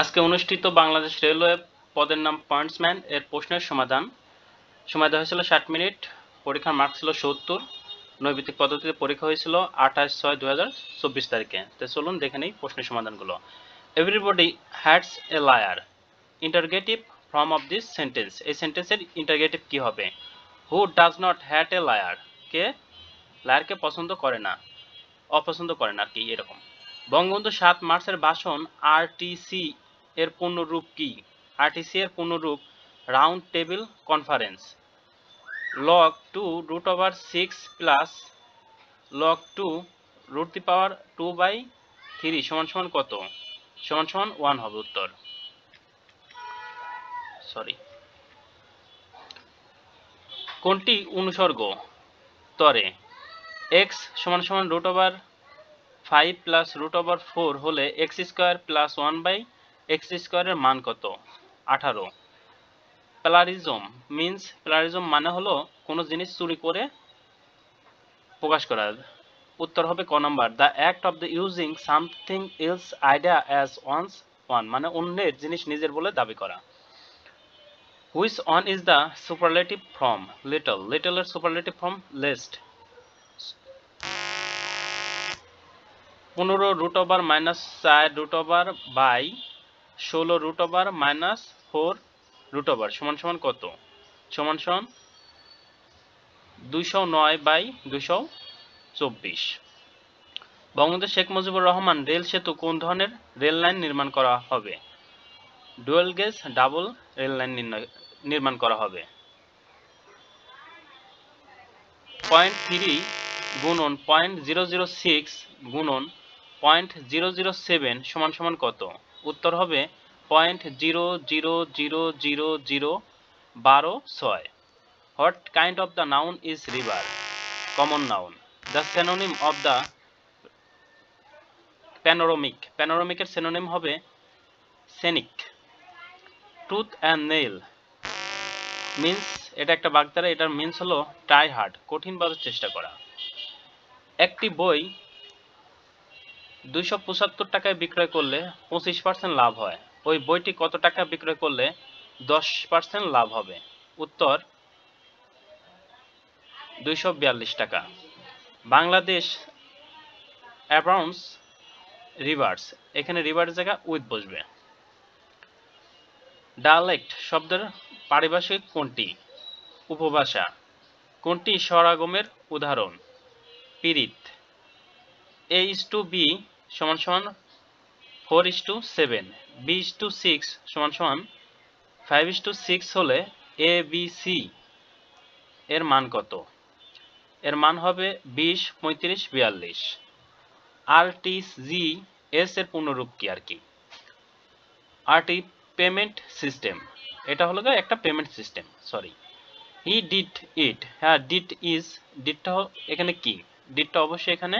আজকে অনুষ্ঠিত বাংলাদেশ রেলওয়ে পদের নাম পয়েন্টসম্যান এর প্রশ্নের সমাধান সময় দেওয়া হয়েছিল ষাট মিনিট পরীক্ষার মার্ক ছিল সত্তর নৈবিত্তিক পদ্ধতিতে পরীক্ষা হয়েছিল আঠাশ ছয় দু তারিখে তো চলুন দেখে নেই প্রশ্নের সমাধানগুলো everybody hates a liar interrogative form of this sentence এই সেন্টেন্সের ইন্টারগেটিভ কি হবে who does not hate a liar কে লায়ারকে পছন্দ করে না অপছন্দ করে না আর কি এরকম বঙ্গবন্ধু সাত মার্চের ভাষণ আর টি সি এর পূর্ণরূপ কি আরটিসি এর পূর্ণরূপ round table conference log two root over six plus log two root the power two by three সমান সমান কত সমান সমান ওয়ান হবে উত্তর সরি কোনটি অনুসর্গ তরে এক্স সমান সমান root over five plus root over four হলে x square plus one by x স্কোয়ারের মান কত আঠারো প্লারিজম মিন্স প্লারিজম মানে হলো কোনো জিনিস চুরি করে প্রকাশ করা উত্তর হবে ক number the act of the using something else idea as one's own মানে অন্যের জিনিস নিজের বলে দাবি করা which one is the superlative form little লিটলের সুপারলেটিভ ফর্ম লেস্ট পনেরো রুট ওভার মাইনাস চার রুট ওভার বাই ষোলো root over minus four root over সমান সমান কত সমান সমান দুইশো নয় বাই বঙ্গবন্ধু শেখ মুজিবুর রহমান রেল সেতু কোন ধরনের রেল লাইন নির্মাণ করা হবে dual gauge double rail line নির্মাণ করা হবে পয়েন্ট থ্রি গুণন পয়েন্ট জিরো জিরো সিক্স গুণন পয়েন্ট জিরো জিরো সেভেন সমান সমান কত উত্তর হবে point zero zero zero zero zero বারো ছয় what kind of the noun is river common noun the synonym of the panoramic প্যানোরমিকের সেনোনিম হবে scenic tooth and nail means এটা একটা বাগদারা এটার মিন্স হলো টাই হার্ড কঠিনভাবে চেষ্টা করা একটি বই দুইশো পঁচাত্তর টাকায় বিক্রয় করলে পঁচিশ পার্সেন্ট লাভ হয় ওই বইটি কত টাকা বিক্রয় করলে দশ পার্সেন্ট লাভ হবে উত্তর দুইশো টাকা বাংলাদেশ অ্যাবাউন্স রিভার্স এখানে রিভার্স জায়গা উইথ বসবে ডায়ালেক্ট শব্দের পারিভাষিক কোনটি উপভাষা কোনটি স্বরাগমের উদাহরণ পিরিত এইচ টু বি সমান সমান four is two seven B is two six সমান সমান ফাইভ ইস টু সিক্স হলে এ বি সি এর মান কত এর মান হবে বিশ পঁয়ত্রিশ বিয়াল্লিশ আর টি জি এস এর পূর্ণরূপ কী আর কি আর টি পেমেন্ট সিস্টেম এটা হলো একটা payment system sorry he did it হ্যাঁ ডিট ইজ ডিটটা এখানে কি ডিটটা অবশ্যই এখানে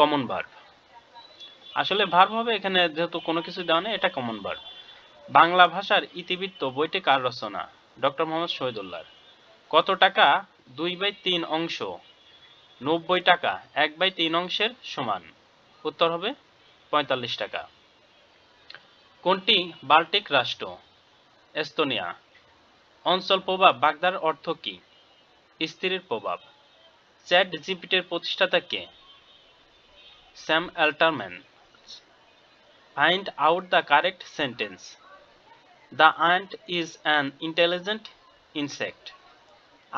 কমন ভার্ব আসলে ভার্ব হবে এখানে যেহেতু কোনো কিছু দেওয়া নেই এটা কমন ভার্ব বাংলা ভাষার ইতিবৃত্ত বইটি কার রচনা ডক্টর মোহাম্মদ শহীদুল্লাহ কত টাকা দুই বাই তিন অংশ নব্বই টাকা এক বাই তিন অংশের সমান উত্তর হবে পঁয়তাল্লিশ টাকা কোনটি বাল্টিক রাষ্ট্র এস্তোনিয়া অঞ্চল প্রভাব বাগদার অর্থ কি স্ত্রীর প্রভাব চ্যাট জিপিটের প্রতিষ্ঠাতা কে Sam Altman Find out the correct sentence. The ant is an intelligent insect.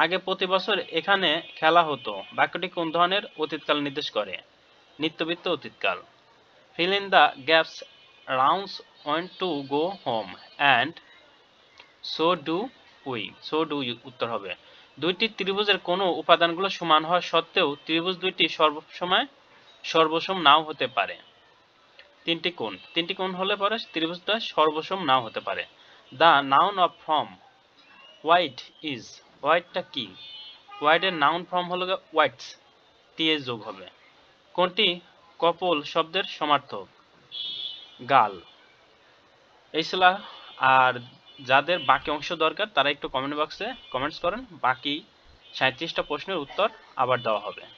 আগে প্রতি বছর এখানে খেলা হতো বাক্যটি কোন ধরনের অতীতকাল নির্দেশ করে নিত্যবিত্ত অতীতকাল fill in the gaps rounds want to go home and so do we so do you উত্তর হবে দুইটি ত্রিভুজের কোনো উপাদানগুলো সমান হওয়া সত্ত্বেও ত্রিভুজ দুইটি সর্বসময় সর্বসম নাও হতে পারে তিনটি কোণ তিনটি কোণ হলে পরে ত্রিভুজটা সর্বসম নাও হতে পারে the noun of form white is হোয়াইটটা কি হোয়াইটের নাউন ফর্ম হলো হোয়াইটস টিএ যোগ হবে কোনটি কপল শব্দের সমার্থক গাল এই ছিল আর যাদের বাকি অংশ দরকার তারা একটু কমেন্ট বক্সে কমেন্টস করেন বাকি সাঁত্রিশটা প্রশ্নের উত্তর আবার দেওয়া হবে